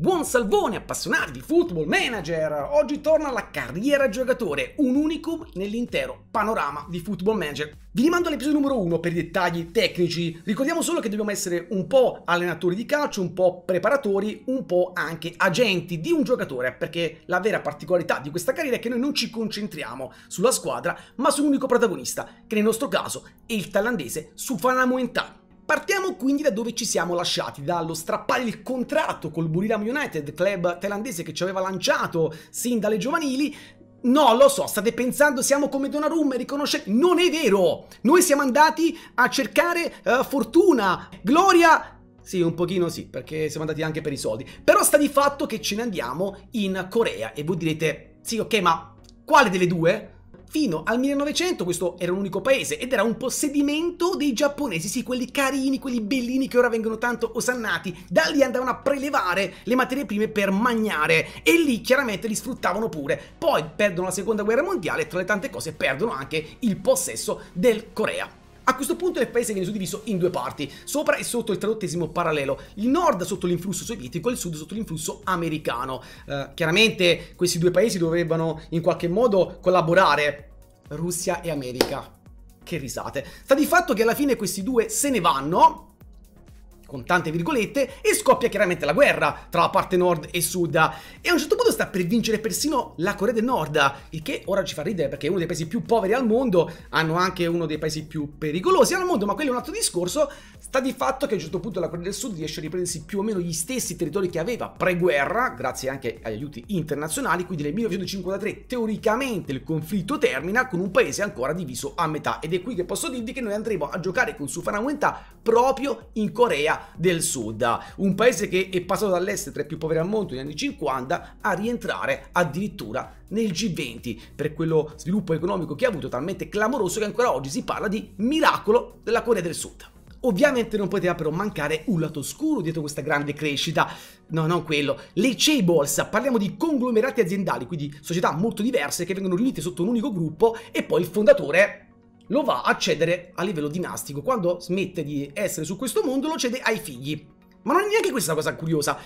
Buon salvone appassionati di football manager! Oggi torna la carriera giocatore, un unicum nell'intero panorama di football manager. Vi rimando all'episodio numero 1 per i dettagli tecnici. Ricordiamo solo che dobbiamo essere un po' allenatori di calcio, un po' preparatori, un po' anche agenti di un giocatore, perché la vera particolarità di questa carriera è che noi non ci concentriamo sulla squadra, ma su un unico protagonista, che nel nostro caso è il thailandese Suphanamuentan. Partiamo quindi da dove ci siamo lasciati, dallo strappare il contratto col Buriram United, club thailandese che ci aveva lanciato sin dalle giovanili, No, lo so, state pensando siamo come Donnarumma, riconoscete... Non è vero! Noi siamo andati a cercare uh, fortuna, gloria... Sì, un pochino sì, perché siamo andati anche per i soldi. Però sta di fatto che ce ne andiamo in Corea e voi direte... Sì, ok, ma quale delle due? Fino al 1900 questo era un unico paese ed era un possedimento dei giapponesi, sì, quelli carini, quelli bellini che ora vengono tanto osannati. Da lì andavano a prelevare le materie prime per magnare e lì chiaramente li sfruttavano pure. Poi perdono la seconda guerra mondiale e tra le tante cose perdono anche il possesso del Corea. A questo punto il paese viene suddiviso in due parti, sopra e sotto il tradottesimo parallelo, il nord sotto l'influsso sovietico e il sud sotto l'influsso americano. Eh, chiaramente questi due paesi dovevano in qualche modo collaborare, Russia e America. Che risate. Sta di fatto che alla fine questi due se ne vanno con tante virgolette, e scoppia chiaramente la guerra tra la parte nord e sud. E a un certo punto sta per vincere persino la Corea del Nord, il che ora ci fa ridere perché è uno dei paesi più poveri al mondo, hanno anche uno dei paesi più pericolosi al mondo, ma quello è un altro discorso. Sta di fatto che a un certo punto la Corea del Sud riesce a riprendersi più o meno gli stessi territori che aveva pre-guerra, grazie anche agli aiuti internazionali, quindi nel 1953 teoricamente il conflitto termina con un paese ancora diviso a metà ed è qui che posso dirvi che noi andremo a giocare con Sufana Wenta proprio in Corea del Sud, un paese che è passato dall'essere tra i più poveri al mondo negli anni 50 a rientrare addirittura nel G20 per quello sviluppo economico che ha avuto talmente clamoroso che ancora oggi si parla di miracolo della Corea del Sud. Ovviamente non poteva però mancare un lato scuro dietro questa grande crescita. No, non quello. Le chaebols, parliamo di conglomerati aziendali, quindi società molto diverse che vengono riunite sotto un unico gruppo e poi il fondatore lo va a cedere a livello dinastico. Quando smette di essere su questo mondo, lo cede ai figli. Ma non è neanche questa la cosa curiosa.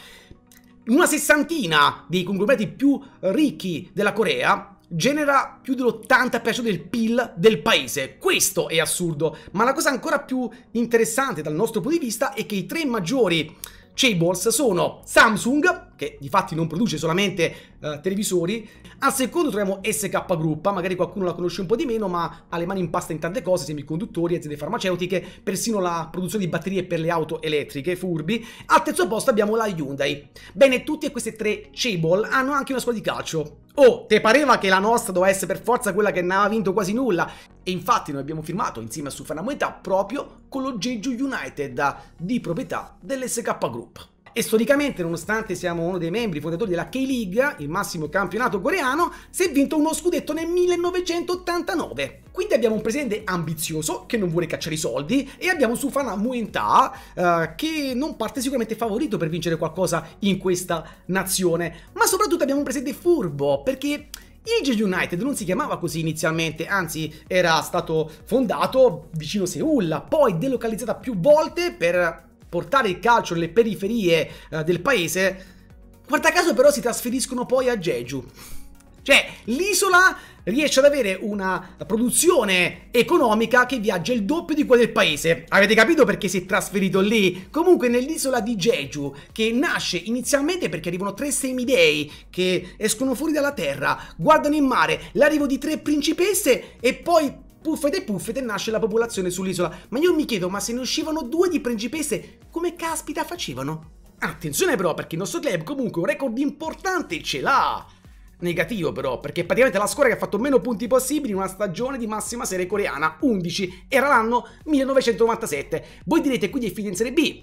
Una sessantina dei conglomerati più ricchi della Corea genera più dell'80% del PIL del paese. Questo è assurdo. Ma la cosa ancora più interessante dal nostro punto di vista è che i tre maggiori chainballs sono Samsung, che di fatti non produce solamente eh, televisori. Al secondo troviamo SK Group, magari qualcuno la conosce un po' di meno, ma ha le mani in pasta in tante cose, semiconduttori, aziende farmaceutiche, persino la produzione di batterie per le auto elettriche, furbi. Al terzo posto abbiamo la Hyundai. Bene, tutte queste tre Cebol hanno anche una squadra di calcio. Oh, te pareva che la nostra doveva essere per forza quella che non aveva vinto quasi nulla? E infatti noi abbiamo firmato insieme a Sufana Moetà proprio con lo Jeju United di proprietà dell'SK Group. E storicamente, nonostante siamo uno dei membri fondatori della K-League, il massimo campionato coreano, si è vinto uno scudetto nel 1989. Quindi abbiamo un presidente ambizioso che non vuole cacciare i soldi e abbiamo Sufana Muentà eh, che non parte sicuramente favorito per vincere qualcosa in questa nazione. Ma soprattutto abbiamo un presidente furbo perché... Il Jeju United non si chiamava così inizialmente, anzi era stato fondato vicino Seul, poi delocalizzata più volte per portare il calcio nelle periferie eh, del paese, guarda caso però si trasferiscono poi a Jeju. Cioè, l'isola riesce ad avere una produzione economica che viaggia il doppio di quella del paese. Avete capito perché si è trasferito lì? Comunque nell'isola di Jeju, che nasce inizialmente perché arrivano tre semidei che escono fuori dalla terra, guardano in mare l'arrivo di tre principesse e poi puffete e puffete nasce la popolazione sull'isola. Ma io mi chiedo, ma se ne uscivano due di principesse, come caspita facevano? Attenzione però, perché il nostro club comunque un record importante ce l'ha! Negativo però, perché praticamente la squadra che ha fatto meno punti possibili in una stagione di massima serie coreana, 11, era l'anno 1997. Voi direte quindi è finita in Serie B?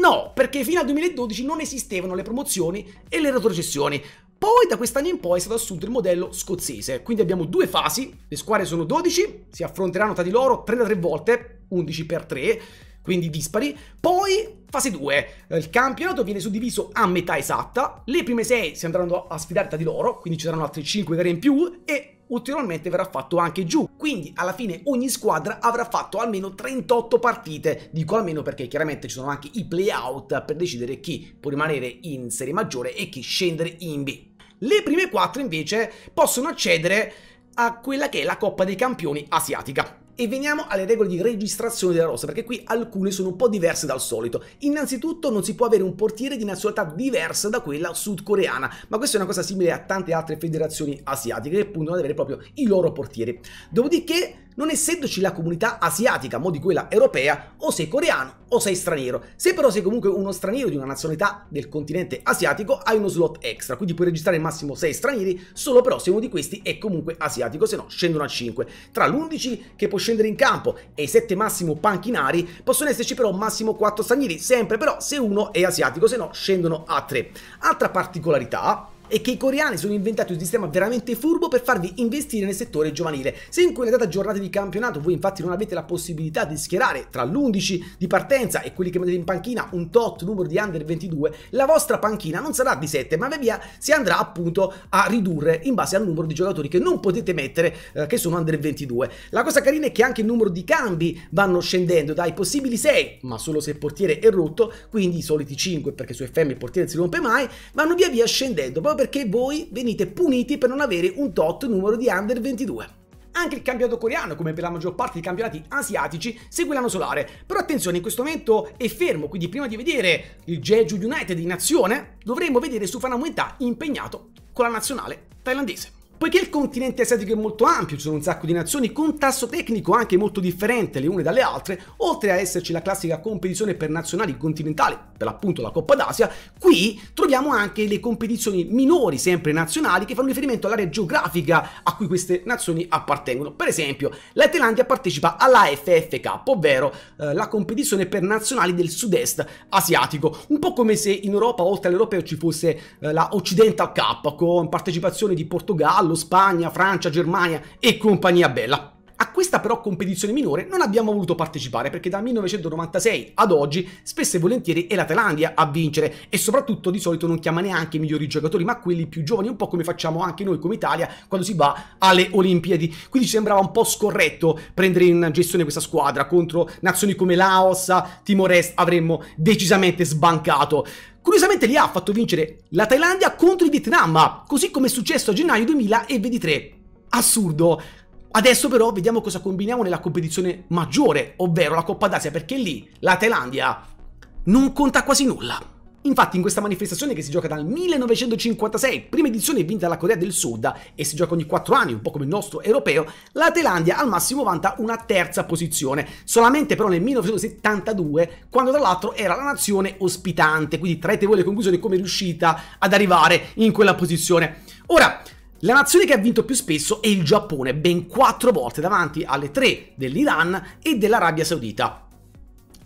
No, perché fino al 2012 non esistevano le promozioni e le retrocessioni. Poi da quest'anno in poi è stato assunto il modello scozzese, quindi abbiamo due fasi, le squadre sono 12, si affronteranno tra di loro 33 volte, 11 per 3, quindi dispari. Poi fase 2, il campionato viene suddiviso a metà esatta, le prime 6 si andranno a sfidare tra di loro, quindi ci saranno altre 5 gare in più e ulteriormente verrà fatto anche giù. Quindi alla fine ogni squadra avrà fatto almeno 38 partite, dico almeno perché chiaramente ci sono anche i play-out per decidere chi può rimanere in serie maggiore e chi scendere in B. Le prime quattro invece possono accedere a quella che è la Coppa dei Campioni asiatica. E veniamo alle regole di registrazione della rosa, perché qui alcune sono un po' diverse dal solito. Innanzitutto non si può avere un portiere di nazionalità diversa da quella sudcoreana, ma questa è una cosa simile a tante altre federazioni asiatiche che puntano ad avere proprio i loro portieri. Dopodiché non essendoci la comunità asiatica, mo di quella europea, o sei coreano o sei straniero. Se però sei comunque uno straniero di una nazionalità del continente asiatico, hai uno slot extra, quindi puoi registrare al massimo 6 stranieri, solo però se uno di questi è comunque asiatico, se no scendono a 5. Tra l'11 che può scendere in campo e i 7 massimo panchinari, possono esserci però massimo 4 stranieri, sempre però se uno è asiatico, se no scendono a 3. Altra particolarità e che i coreani sono inventati un sistema veramente furbo per farvi investire nel settore giovanile. Se in quella data giornata di campionato voi infatti non avete la possibilità di schierare tra l'11 di partenza e quelli che mettete in panchina un tot numero di under 22, la vostra panchina non sarà di 7 ma via via si andrà appunto a ridurre in base al numero di giocatori che non potete mettere eh, che sono under 22. La cosa carina è che anche il numero di cambi vanno scendendo dai possibili 6 ma solo se il portiere è rotto quindi i soliti 5 perché su FM il portiere non si rompe mai vanno via via scendendo proprio per perché voi venite puniti per non avere un tot numero di under 22. Anche il campionato coreano, come per la maggior parte dei campionati asiatici, segue l'anno solare. Però attenzione, in questo momento è fermo, quindi prima di vedere il Jeju United in azione, dovremmo vedere Sufanamuentà impegnato con la nazionale thailandese. Poiché il continente asiatico è molto ampio, ci sono un sacco di nazioni con tasso tecnico anche molto differente le une dalle altre, oltre a esserci la classica competizione per nazionali continentali, per l'appunto la Coppa d'Asia, qui troviamo anche le competizioni minori, sempre nazionali, che fanno riferimento all'area geografica a cui queste nazioni appartengono. Per esempio, la Thailandia partecipa all'AFFK, ovvero eh, la competizione per nazionali del sud-est asiatico, un po' come se in Europa, oltre all'europeo, ci fosse eh, la Occidental Cup, con partecipazione di Portogallo, Spagna, Francia, Germania e compagnia bella. A questa però competizione minore non abbiamo voluto partecipare perché dal 1996 ad oggi spesso e volentieri è la Thailandia a vincere e soprattutto di solito non chiama neanche i migliori giocatori ma quelli più giovani, un po' come facciamo anche noi come Italia quando si va alle Olimpiadi. Quindi ci sembrava un po' scorretto prendere in gestione questa squadra contro nazioni come Laos, Timor-Est avremmo decisamente sbancato. Curiosamente li ha fatto vincere la Thailandia contro il Vietnam, così come è successo a gennaio 2023. Assurdo, Adesso però vediamo cosa combiniamo nella competizione maggiore, ovvero la Coppa d'Asia, perché lì la Thailandia non conta quasi nulla. Infatti in questa manifestazione che si gioca dal 1956, prima edizione vinta dalla Corea del Sud e si gioca ogni 4 anni, un po' come il nostro europeo, la Thailandia al massimo vanta una terza posizione, solamente però nel 1972, quando tra l'altro era la nazione ospitante, quindi traete voi le conclusioni come è riuscita ad arrivare in quella posizione. Ora, la nazione che ha vinto più spesso è il Giappone, ben quattro volte davanti alle tre dell'Iran e dell'Arabia Saudita.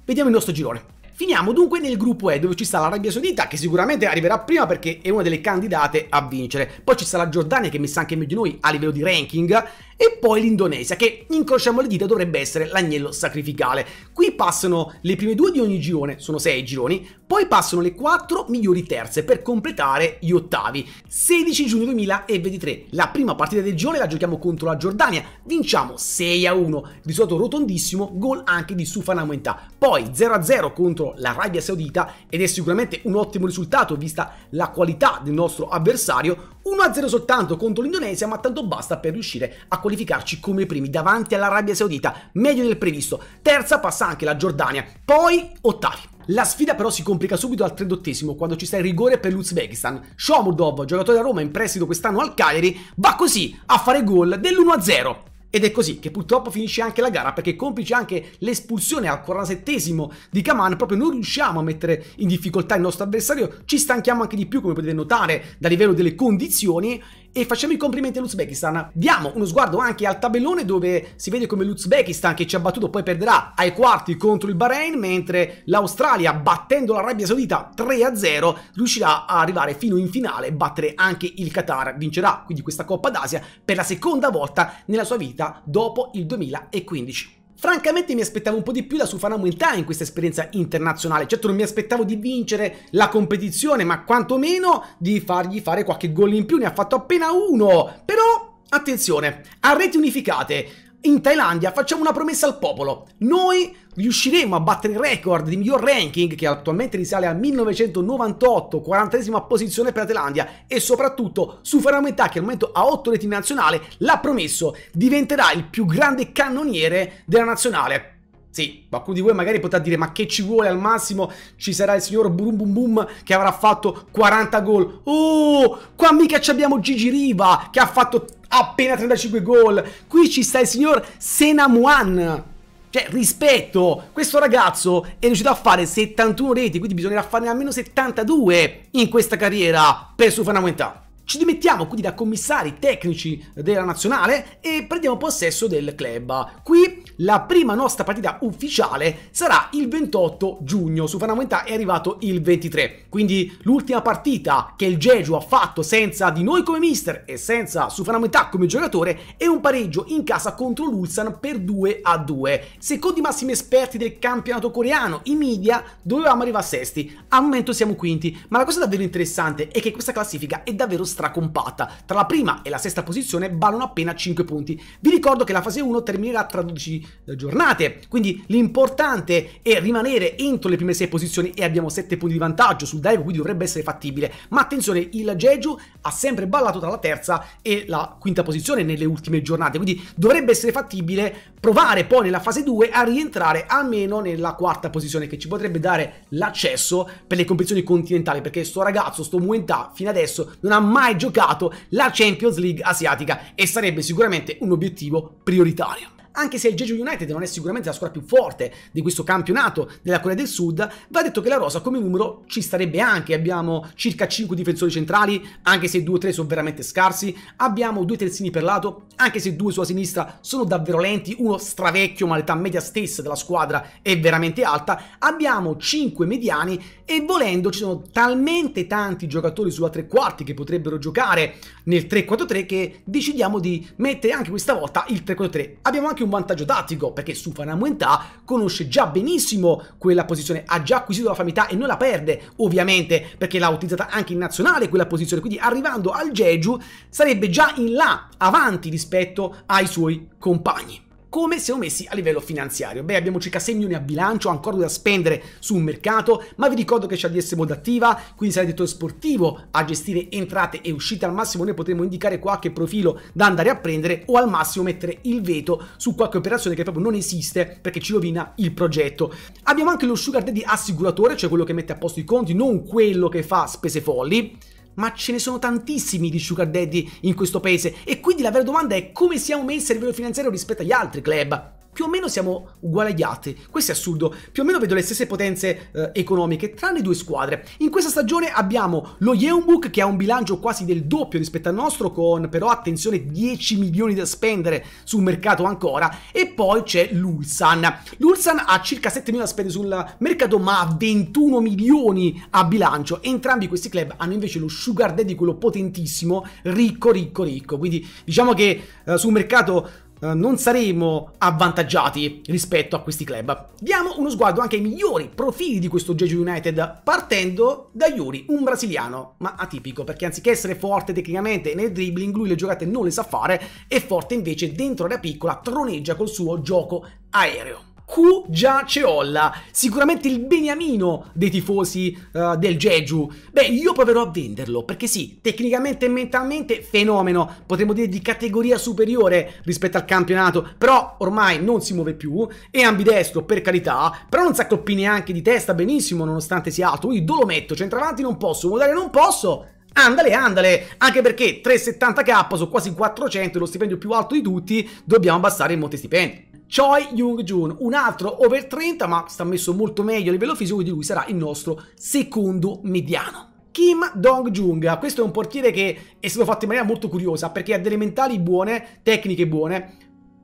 Vediamo il nostro girone. Finiamo dunque nel gruppo E dove ci sta l'Arabia Saudita che sicuramente arriverà prima perché è una delle candidate a vincere. Poi ci sta la Giordania che mi sa anche meglio di noi a livello di ranking e poi l'Indonesia, che incrociamo le dita dovrebbe essere l'agnello sacrificale. Qui passano le prime due di ogni girone, sono sei gironi, poi passano le quattro migliori terze per completare gli ottavi. 16 giugno 2023, la prima partita del girone la giochiamo contro la Giordania, vinciamo 6 a 1, risultato rotondissimo, gol anche di Sufana Muentà. Poi 0 a 0 contro l'Arabia Saudita ed è sicuramente un ottimo risultato vista la qualità del nostro avversario, 1-0 soltanto contro l'Indonesia, ma tanto basta per riuscire a qualificarci come primi davanti all'Arabia Saudita, meglio del previsto. Terza passa anche la Giordania, poi ottavi. La sfida però si complica subito al trentottesimo quando ci sta il rigore per l'Uzbekistan. Shomudov, giocatore da Roma in prestito quest'anno al Cagliari, va così a fare gol dell'1-0. Ed è così che purtroppo finisce anche la gara perché complice anche l'espulsione al 47 di Kaman proprio non riusciamo a mettere in difficoltà il nostro avversario, ci stanchiamo anche di più come potete notare da livello delle condizioni e facciamo i complimenti all'Uzbekistan. Diamo uno sguardo anche al tabellone dove si vede come l'Uzbekistan che ci ha battuto poi perderà ai quarti contro il Bahrain, mentre l'Australia battendo l'Arabia Saudita 3-0 riuscirà a arrivare fino in finale e battere anche il Qatar. Vincerà quindi questa Coppa d'Asia per la seconda volta nella sua vita dopo il 2015. Francamente mi aspettavo un po' di più da Sufana Montà in questa esperienza internazionale, certo non mi aspettavo di vincere la competizione, ma quantomeno di fargli fare qualche gol in più, ne ha fatto appena uno, però attenzione, a reti unificate, in Thailandia facciamo una promessa al popolo. Noi riusciremo a battere il record di miglior ranking che attualmente risale al 1998, 40 posizione per la Thailandia e soprattutto Sufaramenta che al momento ha 8 reti nazionale l'ha promesso diventerà il più grande cannoniere della nazionale sì, qualcuno di voi magari potrà dire ma che ci vuole al massimo ci sarà il signor Boom Boom Boom che avrà fatto 40 gol. Oh, qua mica ci abbiamo Gigi Riva che ha fatto appena 35 gol. Qui ci sta il signor Senamuan. Cioè, rispetto, questo ragazzo è riuscito a fare 71 reti, quindi bisognerà farne almeno 72 in questa carriera per su Fanamentà. Ci dimettiamo quindi da commissari tecnici della nazionale e prendiamo possesso del club. Qui la prima nostra partita ufficiale sarà il 28 giugno, su Fanamentà è arrivato il 23, quindi l'ultima partita che il Jeju ha fatto senza di noi come mister e senza su Fanamentà come giocatore è un pareggio in casa contro l'Ulsan per 2 a 2. Secondo i massimi esperti del campionato coreano, i media, dovevamo arrivare a sesti, al momento siamo quinti, ma la cosa davvero interessante è che questa classifica è davvero stracompatta, tra la prima e la sesta posizione ballano appena 5 punti. Vi ricordo che la fase 1 terminerà tra 12 eh, giornate. Quindi l'importante è rimanere entro le prime 6 posizioni e abbiamo 7 punti di vantaggio sul dive, quindi dovrebbe essere fattibile. Ma attenzione, il Jeju ha sempre ballato tra la terza e la quinta posizione nelle ultime giornate, quindi dovrebbe essere fattibile provare poi nella fase 2 a rientrare almeno nella quarta posizione che ci potrebbe dare l'accesso per le competizioni continentali, perché sto ragazzo, sto Muentà, fino adesso non ha mai giocato la Champions League asiatica e sarebbe sicuramente un obiettivo prioritario anche se il Jeju United non è sicuramente la squadra più forte di questo campionato della Corea del Sud, va detto che la rosa come numero ci starebbe anche, abbiamo circa 5 difensori centrali, anche se 2-3 sono veramente scarsi, abbiamo due terzini per lato, anche se due sulla sinistra sono davvero lenti, uno stravecchio ma l'età media stessa della squadra è veramente alta, abbiamo 5 mediani e volendo ci sono talmente tanti giocatori sulla tre quarti che potrebbero giocare nel 3-4-3 che decidiamo di mettere anche questa volta il 3-4-3. Abbiamo anche un un vantaggio tattico, perché su Fanamuentà conosce già benissimo quella posizione, ha già acquisito la famità e non la perde, ovviamente, perché l'ha utilizzata anche in nazionale quella posizione, quindi arrivando al Jeju sarebbe già in là, avanti rispetto ai suoi compagni come siamo messi a livello finanziario. Beh, abbiamo circa 6 milioni a bilancio, ancora da spendere sul mercato, ma vi ricordo che c'è ADS Mod attiva, quindi sarà detto sportivo a gestire entrate e uscite, al massimo noi potremo indicare qualche profilo da andare a prendere o al massimo mettere il veto su qualche operazione che proprio non esiste perché ci rovina il progetto. Abbiamo anche lo sugar daddy assicuratore, cioè quello che mette a posto i conti, non quello che fa spese folli ma ce ne sono tantissimi di sugar daddy in questo paese e quindi la vera domanda è come siamo messi a livello finanziario rispetto agli altri club più o meno siamo uguagliate. Questo è assurdo. Più o meno vedo le stesse potenze eh, economiche, tranne due squadre. In questa stagione abbiamo lo Yeunbuk che ha un bilancio quasi del doppio rispetto al nostro, con però attenzione 10 milioni da spendere sul mercato ancora. E poi c'è l'Ulsan. L'Ulsan ha circa 7 milioni da spendere sul mercato, ma ha 21 milioni a bilancio. Entrambi questi club hanno invece lo Sugar Daddy, quello potentissimo, ricco, ricco, ricco. Quindi diciamo che eh, sul mercato eh, non saremo avvantaggiati rispetto a questi club. Diamo uno sguardo anche ai migliori profili di questo Jeju United, partendo da Yuri, un brasiliano, ma atipico, perché anziché essere forte tecnicamente nel dribbling, lui le giocate non le sa fare, è forte invece dentro la piccola, troneggia col suo gioco aereo. Q Giaceolla, sicuramente il beniamino dei tifosi uh, del Jeju. Beh, io proverò a venderlo, perché sì, tecnicamente e mentalmente fenomeno, potremmo dire di categoria superiore rispetto al campionato, però ormai non si muove più, è ambidestro per carità, però non sa colpi neanche di testa benissimo nonostante sia alto, quindi dove lo metto? centravanti non posso, modale non posso, andale, andale, anche perché 370k su quasi 400 è lo stipendio più alto di tutti, dobbiamo abbassare il monte stipendi. Choi Jung-jun, un altro over 30 ma sta messo molto meglio a livello fisico, di lui sarà il nostro secondo mediano. Kim Dong-jung, questo è un portiere che è stato fatto in maniera molto curiosa perché ha delle mentali buone, tecniche buone,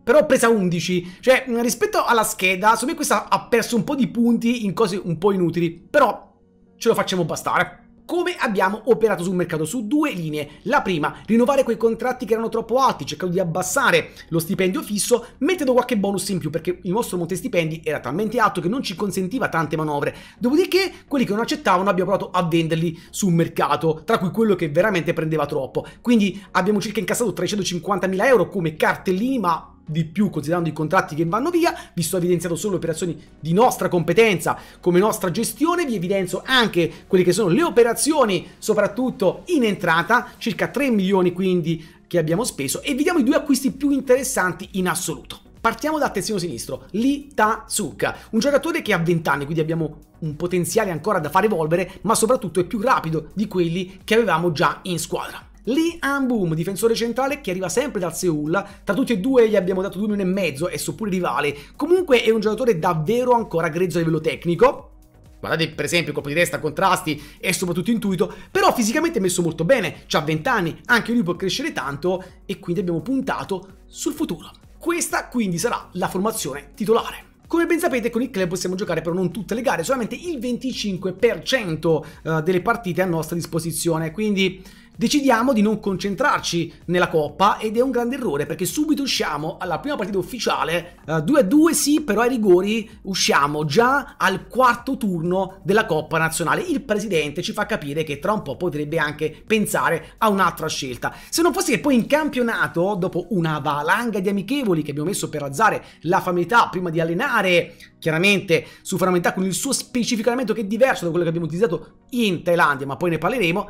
però ha presa 11, cioè rispetto alla scheda, secondo me questa ha perso un po' di punti in cose un po' inutili, però ce lo facciamo bastare come abbiamo operato sul mercato su due linee. La prima, rinnovare quei contratti che erano troppo alti, cercando di abbassare lo stipendio fisso, mettendo qualche bonus in più perché il nostro monte stipendi era talmente alto che non ci consentiva tante manovre. Dopodiché, quelli che non accettavano abbiamo provato a venderli sul mercato, tra cui quello che veramente prendeva troppo. Quindi abbiamo circa incassato 350.000 euro come cartellini, ma di più considerando i contratti che vanno via, vi sto evidenziando solo le operazioni di nostra competenza come nostra gestione, vi evidenzio anche quelle che sono le operazioni soprattutto in entrata, circa 3 milioni quindi che abbiamo speso e vediamo i due acquisti più interessanti in assoluto. Partiamo dal terzino sinistro, Lee Ta-Suk, un giocatore che ha 20 anni, quindi abbiamo un potenziale ancora da far evolvere, ma soprattutto è più rapido di quelli che avevamo già in squadra. Lee Ambum, difensore centrale che arriva sempre dal Seoul, tra tutti e due gli abbiamo dato 2 milioni e mezzo, esso pure rivale, comunque è un giocatore davvero ancora grezzo a livello tecnico, Guardate per esempio colpo di testa, contrasti e soprattutto intuito, però fisicamente è messo molto bene, ha 20 anni, anche lui può crescere tanto e quindi abbiamo puntato sul futuro. Questa quindi sarà la formazione titolare. Come ben sapete con il club possiamo giocare però non tutte le gare, solamente il 25% eh, delle partite a nostra disposizione, quindi decidiamo di non concentrarci nella coppa ed è un grande errore perché subito usciamo alla prima partita ufficiale, uh, eh, 2-2 sì, però ai rigori usciamo già al quarto turno della coppa nazionale. Il presidente ci fa capire che tra un po' potrebbe anche pensare a un'altra scelta. Se non fosse che poi in campionato, dopo una valanga di amichevoli che abbiamo messo per alzare la familità prima di allenare chiaramente su Faramentà con il suo specificamento che è diverso da quello che abbiamo utilizzato in Thailandia, ma poi ne parleremo,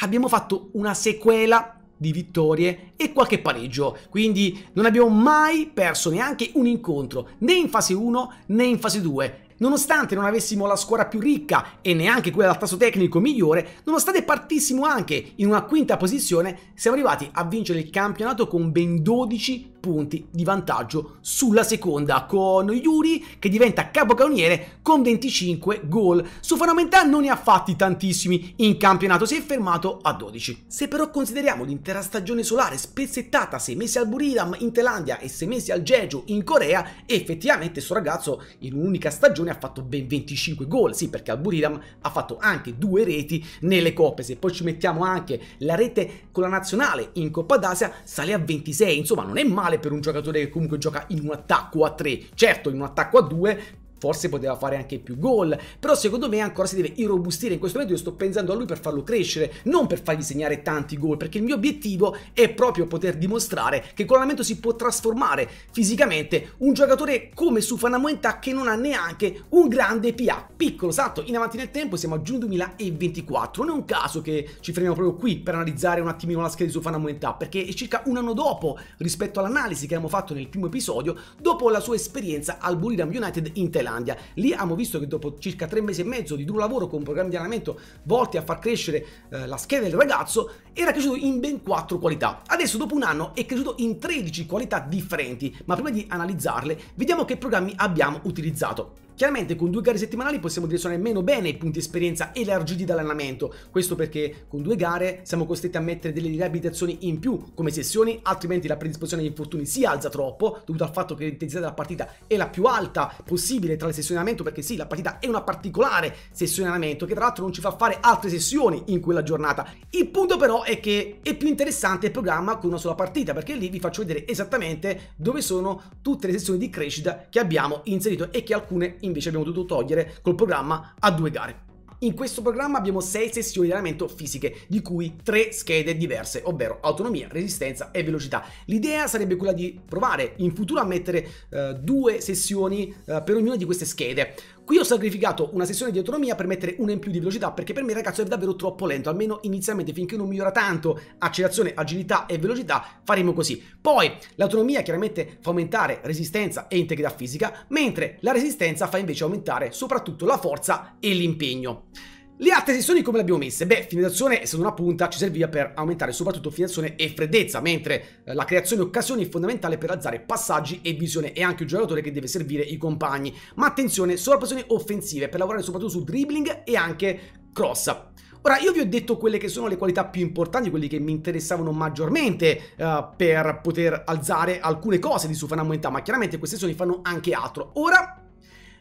abbiamo fatto una sequela di vittorie e qualche pareggio, quindi non abbiamo mai perso neanche un incontro, né in fase 1 né in fase 2. Nonostante non avessimo la squadra più ricca e neanche quella dal tasso tecnico migliore, nonostante partissimo anche in una quinta posizione, siamo arrivati a vincere il campionato con ben 12 punti di vantaggio sulla seconda con Yuri che diventa capocannoniere con 25 gol. Su Fanamenta non ne ha fatti tantissimi in campionato, si è fermato a 12. Se però consideriamo l'intera stagione solare spezzettata 6 mesi al Buriram in Thailandia e 6 mesi al Jeju in Corea, effettivamente questo ragazzo in un'unica stagione ha fatto ben 25 gol, sì perché al Buriram ha fatto anche due reti nelle coppe, se poi ci mettiamo anche la rete con la nazionale in Coppa d'Asia sale a 26, insomma non è male normale per un giocatore che comunque gioca in un attacco a 3. Certo, in un attacco a 2 forse poteva fare anche più gol, però secondo me ancora si deve irrobustire, in questo momento io sto pensando a lui per farlo crescere, non per fargli segnare tanti gol, perché il mio obiettivo è proprio poter dimostrare che con l'allenamento si può trasformare fisicamente un giocatore come Sufana Moenta che non ha neanche un grande PA, piccolo salto in avanti nel tempo, siamo a giugno 2024, non è un caso che ci fermiamo proprio qui per analizzare un attimino la scheda di Sufana Moenta, perché è circa un anno dopo rispetto all'analisi che abbiamo fatto nel primo episodio, dopo la sua esperienza al Buriram United in Thailand. Finlandia. Lì abbiamo visto che dopo circa tre mesi e mezzo di duro lavoro con programmi di allenamento volti a far crescere eh, la scheda del ragazzo, era cresciuto in ben quattro qualità. Adesso dopo un anno è cresciuto in 13 qualità differenti, ma prima di analizzarle vediamo che programmi abbiamo utilizzato. Chiaramente con due gare settimanali possiamo direzionare meno bene i punti esperienza elargiti dall'allenamento, questo perché con due gare siamo costretti a mettere delle riabilitazioni in più come sessioni, altrimenti la predisposizione agli infortuni si alza troppo, dovuto al fatto che l'intensità della partita è la più alta possibile tra le sessioni di allenamento, perché sì, la partita è una particolare sessione di allenamento che tra l'altro non ci fa fare altre sessioni in quella giornata. Il punto però è che è più interessante il programma con una sola partita, perché lì vi faccio vedere esattamente dove sono tutte le sessioni di crescita che abbiamo inserito e che alcune invece abbiamo dovuto togliere col programma a due gare. In questo programma abbiamo 6 sessioni di allenamento fisiche, di cui 3 schede diverse, ovvero autonomia, resistenza e velocità. L'idea sarebbe quella di provare in futuro a mettere eh, due sessioni eh, per ognuna di queste schede. Qui ho sacrificato una sessione di autonomia per mettere una in più di velocità perché per me il ragazzo è davvero troppo lento, almeno inizialmente finché non migliora tanto accelerazione, agilità e velocità faremo così. Poi l'autonomia chiaramente fa aumentare resistenza e integrità fisica, mentre la resistenza fa invece aumentare soprattutto la forza e l'impegno. Le altre sessioni come le abbiamo messe? Beh, finalizzazione essendo una punta ci serviva per aumentare soprattutto finalizzazione e freddezza, mentre eh, la creazione di occasioni è fondamentale per alzare passaggi e visione e anche il giocatore che deve servire i compagni. Ma attenzione, solo sorpressioni offensive per lavorare soprattutto su dribbling e anche cross. Ora, io vi ho detto quelle che sono le qualità più importanti, quelle che mi interessavano maggiormente eh, per poter alzare alcune cose di Sufana Moentà, ma chiaramente queste sessioni fanno anche altro. Ora,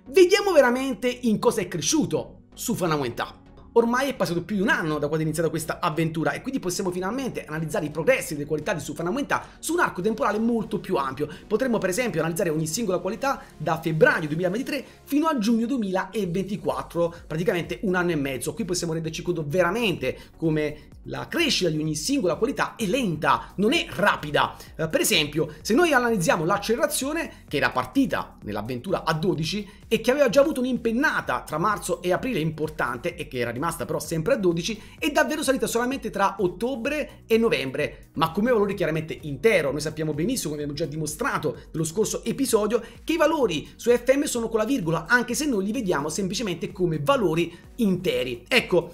vediamo veramente in cosa è cresciuto Sufana Moentà. Ormai è passato più di un anno da quando è iniziata questa avventura e quindi possiamo finalmente analizzare i progressi delle qualità di Sufanaumentà su un arco temporale molto più ampio. Potremmo per esempio analizzare ogni singola qualità da febbraio 2023 fino a giugno 2024, praticamente un anno e mezzo. Qui possiamo renderci conto veramente come la crescita di ogni singola qualità è lenta, non è rapida. Eh, per esempio, se noi analizziamo l'accelerazione che era partita nell'avventura a 12 e che aveva già avuto un'impennata tra marzo e aprile importante e che era rimasta però sempre a 12 è davvero salita solamente tra ottobre e novembre, ma come valore chiaramente intero. Noi sappiamo benissimo, come abbiamo già dimostrato nello scorso episodio, che i valori su FM sono con la virgola, anche se noi li vediamo semplicemente come valori interi. Ecco,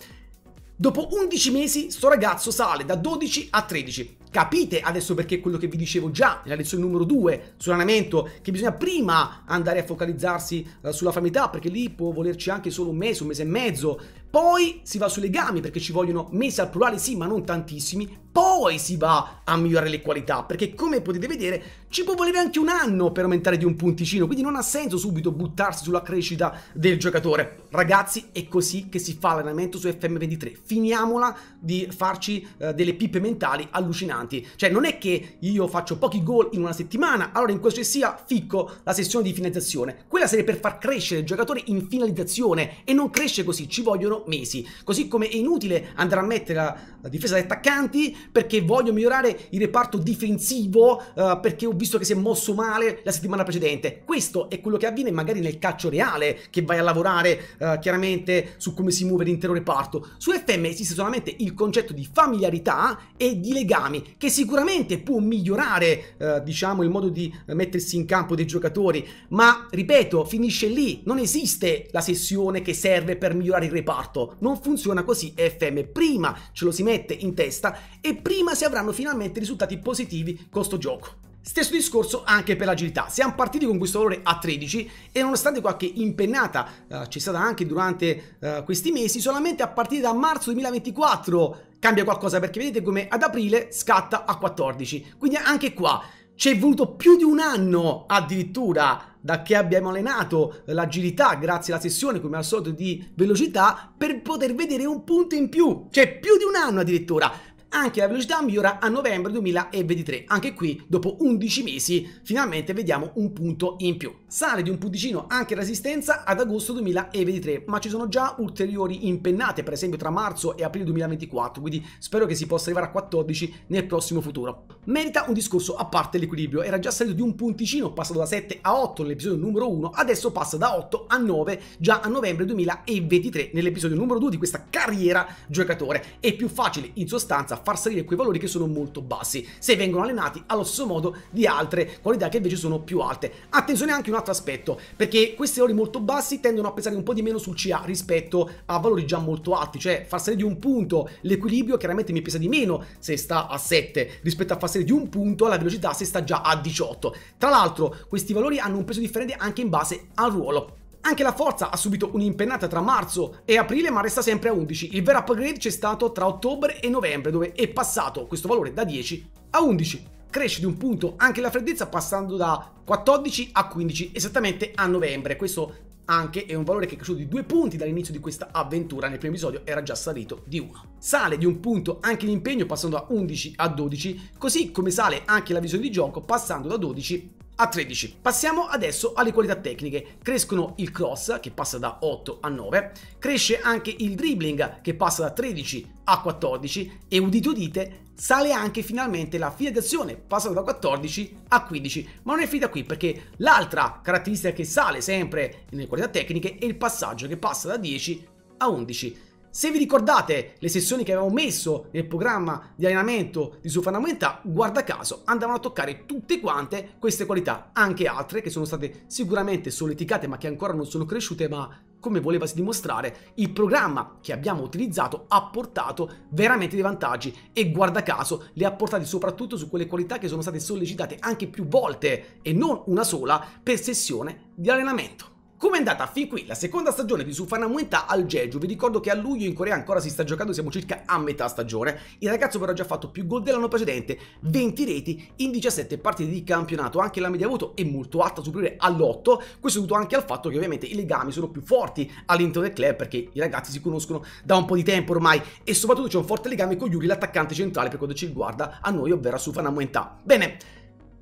Dopo 11 mesi sto ragazzo sale da 12 a 13. Capite adesso perché quello che vi dicevo già nella lezione numero 2 sull'allenamento, che bisogna prima andare a focalizzarsi eh, sulla famiglia, perché lì può volerci anche solo un mese, un mese e mezzo poi si va sui legami perché ci vogliono mesi al plurale sì ma non tantissimi, poi si va a migliorare le qualità perché come potete vedere ci può volere anche un anno per aumentare di un punticino, quindi non ha senso subito buttarsi sulla crescita del giocatore. Ragazzi è così che si fa l'allenamento su FM23, finiamola di farci eh, delle pippe mentali allucinanti, cioè non è che io faccio pochi gol in una settimana, allora in questo sia ficco la sessione di finalizzazione, quella serve per far crescere il giocatore in finalizzazione e non cresce così, ci vogliono mesi. Così come è inutile andare a mettere la, la difesa di attaccanti perché voglio migliorare il reparto difensivo uh, perché ho visto che si è mosso male la settimana precedente. Questo è quello che avviene magari nel calcio reale che vai a lavorare uh, chiaramente su come si muove l'intero reparto. Su FM esiste solamente il concetto di familiarità e di legami che sicuramente può migliorare uh, diciamo il modo di mettersi in campo dei giocatori ma ripeto finisce lì non esiste la sessione che serve per migliorare il reparto fatto, non funziona così FM, prima ce lo si mette in testa e prima si avranno finalmente risultati positivi con sto gioco. Stesso discorso anche per l'agilità. Siamo partiti con questo valore a 13 e nonostante qualche impennata eh, c'è stata anche durante eh, questi mesi, solamente a partire da marzo 2024 cambia qualcosa perché vedete come ad aprile scatta a 14. Quindi anche qua ci è voluto più di un anno addirittura da che abbiamo allenato l'agilità grazie alla sessione come al solito di velocità per poter vedere un punto in più, cioè più di un anno addirittura anche la velocità migliora a novembre 2023. Anche qui, dopo 11 mesi, finalmente vediamo un punto in più. Sale di un punticino anche la resistenza ad agosto 2023, ma ci sono già ulteriori impennate, per esempio tra marzo e aprile 2024, quindi spero che si possa arrivare a 14 nel prossimo futuro. Merita un discorso a parte l'equilibrio, era già salito di un punticino, passato da 7 a 8 nell'episodio numero 1, adesso passa da 8 a 9 già a novembre 2023 nell'episodio numero 2 di questa carriera giocatore. È più facile in sostanza far salire quei valori che sono molto bassi, se vengono allenati allo stesso modo di altre qualità che invece sono più alte. Attenzione anche un altro aspetto, perché questi valori molto bassi tendono a pesare un po' di meno sul CA rispetto a valori già molto alti, cioè far salire di un punto l'equilibrio chiaramente mi pesa di meno se sta a 7 rispetto a far salire di un punto la velocità se sta già a 18. Tra l'altro questi valori hanno un peso differente anche in base al ruolo. Anche la forza ha subito un'impennata tra marzo e aprile ma resta sempre a 11. Il vero upgrade c'è stato tra ottobre e novembre dove è passato questo valore da 10 a 11 cresce di un punto anche la freddezza passando da 14 a 15 esattamente a novembre. Questo anche è un valore che è cresciuto di due punti dall'inizio di questa avventura, nel primo episodio era già salito di uno. Sale di un punto anche l'impegno passando da 11 a 12, così come sale anche la visione di gioco passando da 12 a 13. Passiamo adesso alle qualità tecniche. Crescono il cross che passa da 8 a 9, cresce anche il dribbling che passa da 13 a 14 e udite udite sale anche finalmente la fine finalizzazione, passata da 14 a 15, ma non è finita qui perché l'altra caratteristica che sale sempre nelle qualità tecniche è il passaggio che passa da 10 a 11. Se vi ricordate le sessioni che avevamo messo nel programma di allenamento di sulfonamenta, guarda caso andavano a toccare tutte quante queste qualità, anche altre che sono state sicuramente soleticate ma che ancora non sono cresciute, ma come volevasi dimostrare, il programma che abbiamo utilizzato ha portato veramente dei vantaggi e guarda caso le ha portate soprattutto su quelle qualità che sono state sollecitate anche più volte e non una sola per sessione di allenamento. Come è andata fin qui la seconda stagione di Sufanamuenta al Jeju? Vi ricordo che a luglio in Corea ancora si sta giocando, siamo circa a metà stagione. Il ragazzo però ha già fatto più gol dell'anno precedente, 20 reti in 17 partite di campionato. Anche la media voto è molto alta, superiore all'8. Questo è dovuto anche al fatto che ovviamente i legami sono più forti all'interno del club perché i ragazzi si conoscono da un po' di tempo ormai e soprattutto c'è un forte legame con Yuri, l'attaccante centrale per quanto ci riguarda a noi, ovvero a Sufanamuenta. Bene,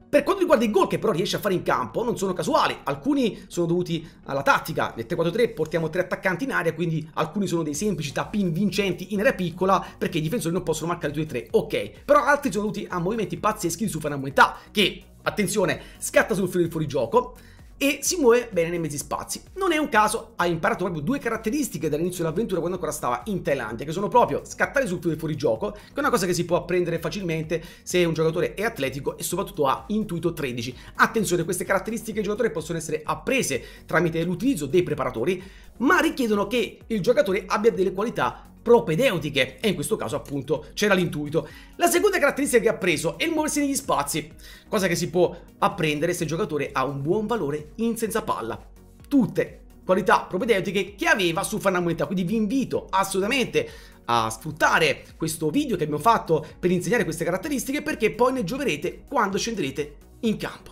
per quanto riguarda i gol che però riesce a fare in campo, non sono casuali, alcuni sono dovuti alla tattica, nel 3-4-3 portiamo tre attaccanti in aria, quindi alcuni sono dei semplici tappin vincenti in area piccola perché i difensori non possono marcare tutti e tre, ok, però altri sono dovuti a movimenti pazzeschi di Sufana Moetà, che, attenzione, scatta sul filo del fuorigioco, e si muove bene nei mezzi spazi. Non è un caso, ha imparato proprio due caratteristiche dall'inizio dell'avventura quando ancora stava in Thailandia, che sono proprio scattare sul più del fuorigioco, che è una cosa che si può apprendere facilmente se un giocatore è atletico e soprattutto ha intuito 13. Attenzione, queste caratteristiche del giocatore possono essere apprese tramite l'utilizzo dei preparatori, ma richiedono che il giocatore abbia delle qualità propedeutiche e in questo caso appunto c'era l'intuito. La seconda caratteristica che ha preso è il muoversi negli spazi, cosa che si può apprendere se il giocatore ha un buon valore in senza palla. Tutte qualità propedeutiche che aveva su Fannamoneta, quindi vi invito assolutamente a sfruttare questo video che abbiamo fatto per insegnare queste caratteristiche perché poi ne gioverete quando scenderete in campo.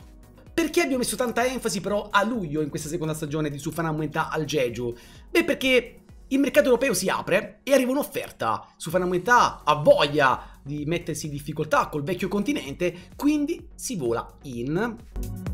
Perché abbiamo messo tanta enfasi però a luglio in questa seconda stagione di Sufana Muenta al Jeju? Beh perché il mercato europeo si apre e arriva un'offerta. Su Sufanaumentà ha voglia di mettersi in difficoltà col vecchio continente, quindi si vola in...